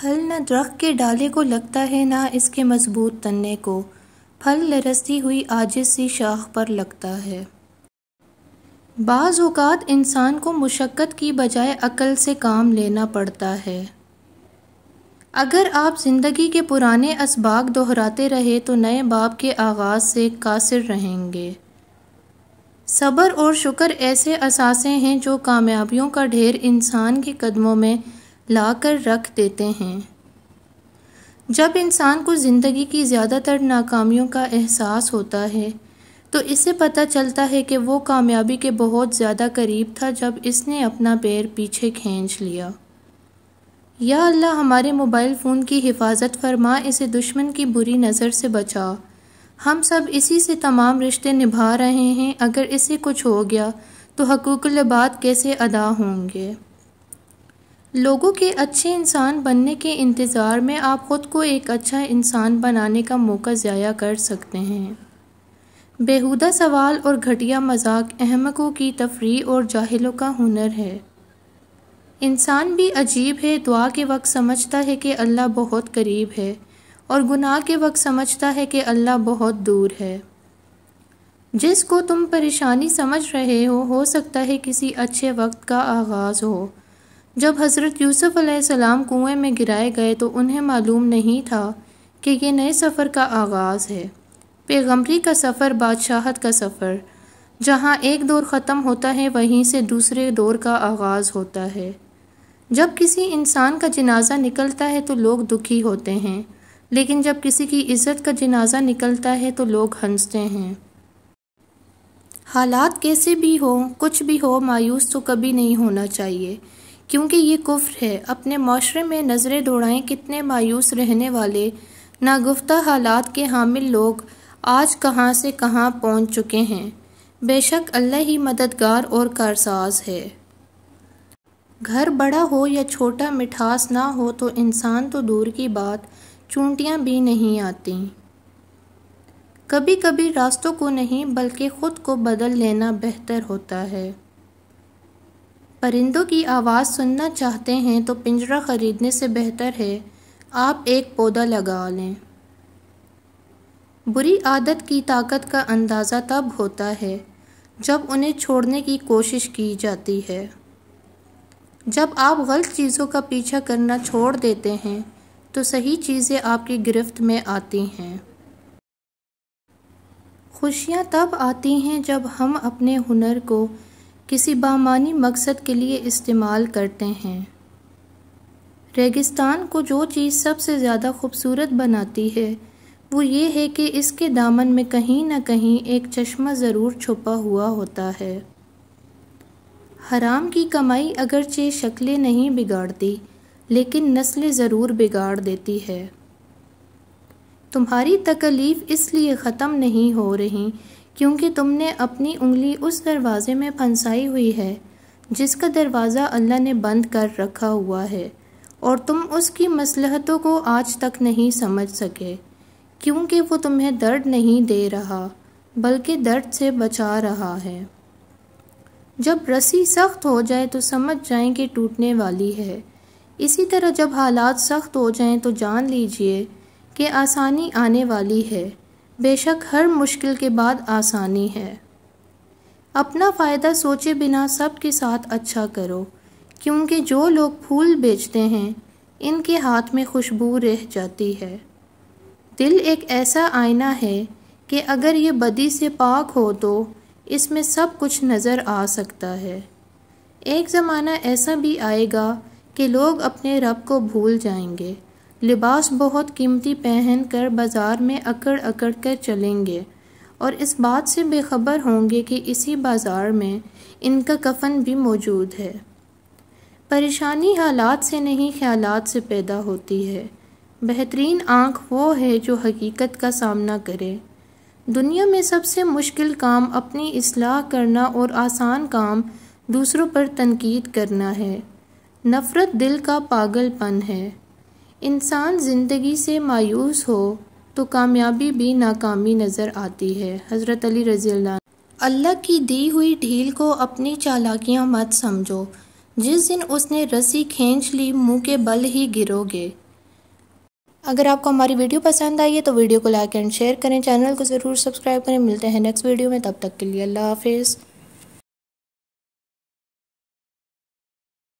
फल न दरख्त के डाले को लगता है ना इसके मजबूत तन्ने को फल लरसती हुई आजिज सी शाख पर लगता है बाज़ इंसान को मुशक्क़त की बजाय अकल से काम लेना पड़ता है अगर आप ज़िंदगी के पुराने इसबाक दोहराते रहे तो नए बाप के आगाज़ से कासिर रहेंगे सब्र और शुक्र ऐसे असासे हैं जो कामयाबियों का ढेर इंसान के कदमों में लाकर रख देते हैं जब इंसान को ज़िंदगी की ज़्यादातर नाकामियों का एहसास होता है तो इसे पता चलता है कि वो कामयाबी के बहुत ज़्यादा करीब था जब इसने अपना पैर पीछे खींच लिया या अल्लाह हमारे मोबाइल फ़ोन की हिफाजत फरमा इसे दुश्मन की बुरी नज़र से बचा हम सब इसी से तमाम रिश्ते निभा रहे हैं अगर इससे कुछ हो गया तो हकूक़ बात कैसे अदा होंगे लोगों के अच्छे इंसान बनने के इंतज़ार में आप ख़ुद को एक अच्छा इंसान बनाने का मौका ज़ाया कर सकते हैं बेहुदा सवाल और घटिया मजाक अहमकों की तफरी और जाहिलों का हुनर है इंसान भी अजीब है दुआ के वक्त समझता है कि अल्लाह बहुत करीब है और गुनाह के वक्त समझता है कि अल्लाह बहुत दूर है जिसको तुम परेशानी समझ रहे हो हो सकता है किसी अच्छे वक्त का आगाज़ हो जब हज़रत यूसुफ़ अलैहिस्सलाम कुएं में गिराए गए तो उन्हें मालूम नहीं था कि ये नए सफ़र का आगाज़ है पैगम्बरी का सफ़र बादशाहत का सफ़र जहाँ एक दौर ख़त्म होता है वहीं से दूसरे दौर का आगाज़ होता है जब किसी इंसान का जनाजा निकलता है तो लोग दुखी होते हैं लेकिन जब किसी की इज़्ज़त का जनाजा निकलता है तो लोग हंसते हैं हालात कैसे भी हों कुछ भी हो मायूस तो कभी नहीं होना चाहिए क्योंकि ये कुफ्र है अपने माशरे में नज़रें दौड़ाएं कितने मायूस रहने वाले नागुफ्ता हालात के हामिल लोग आज कहाँ से कहाँ पहुँच चुके हैं बेशक अल्लाह ही मददगार और कारसाज है घर बड़ा हो या छोटा मिठास ना हो तो इंसान तो दूर की बात चूंटियाँ भी नहीं आती कभी कभी रास्तों को नहीं बल्कि ख़ुद को बदल लेना बेहतर होता है परिंदों की आवाज़ सुनना चाहते हैं तो पिंजरा ख़रीदने से बेहतर है आप एक पौधा लगा लें बुरी आदत की ताकत का अंदाज़ा तब होता है जब उन्हें छोड़ने की कोशिश की जाती है जब आप गलत चीज़ों का पीछा करना छोड़ देते हैं तो सही चीज़ें आपकी गिरफ्त में आती हैं खुशियाँ तब आती हैं जब हम अपने हुनर को किसी बामानी मकसद के लिए इस्तेमाल करते हैं रेगिस्तान को जो चीज़ सबसे ज़्यादा खूबसूरत बनाती है वो ये है कि इसके दामन में कहीं ना कहीं एक चश्मा ज़रूर छुपा हुआ होता है हराम की कमाई अगरचे शक्लें नहीं बिगाड़ती लेकिन नस्लें ज़रूर बिगाड़ देती है तुम्हारी तकलीफ़ इसलिए ख़त्म नहीं हो रही क्योंकि तुमने अपनी उंगली उस दरवाज़े में फंसाई हुई है जिसका दरवाज़ा अल्लाह ने बंद कर रखा हुआ है और तुम उसकी मसलहतों को आज तक नहीं समझ सके क्योंकि वो तुम्हें दर्द नहीं दे रहा बल्कि दर्द से बचा रहा है जब रस्सी सख्त हो जाए तो समझ जाएं कि टूटने वाली है इसी तरह जब हालात सख्त हो जाएं तो जान लीजिए कि आसानी आने वाली है बेशक हर मुश्किल के बाद आसानी है अपना फ़ायदा सोचे बिना सब के साथ अच्छा करो क्योंकि जो लोग फूल बेचते हैं इनके हाथ में खुशबू रह जाती है दिल एक ऐसा आईना है कि अगर ये बदी से पाक हो तो इसमें सब कुछ नज़र आ सकता है एक ज़माना ऐसा भी आएगा कि लोग अपने रब को भूल जाएंगे लिबास बहुत कीमती पहन कर बाज़ार में अकड़ अकड़ कर चलेंगे और इस बात से बेखबर होंगे कि इसी बाज़ार में इनका कफन भी मौजूद है परेशानी हालात से नहीं ख्यालात से पैदा होती है बेहतरीन आँख वो है जो हकीकत का सामना करे दुनिया में सबसे मुश्किल काम अपनी असलाह करना और आसान काम दूसरों पर तनकीद करना है नफ़रत दिल का पागलपन है इंसान ज़िंदगी से मायूस हो तो कामयाबी भी नाकामी नज़र आती है हज़रत अली रज़ी अल्लाह की दी हुई ढील को अपनी चालाकियाँ मत समझो जिस दिन उसने रस्सी खींच ली मुंह के बल ही गिरोगे अगर आपको हमारी वीडियो पसंद आई है तो वीडियो को लाइक एंड शेयर करें चैनल को ज़रूर सब्सक्राइब करें मिलते हैं नेक्स्ट वीडियो में तब तक के लिए अल्लाह हाफिज़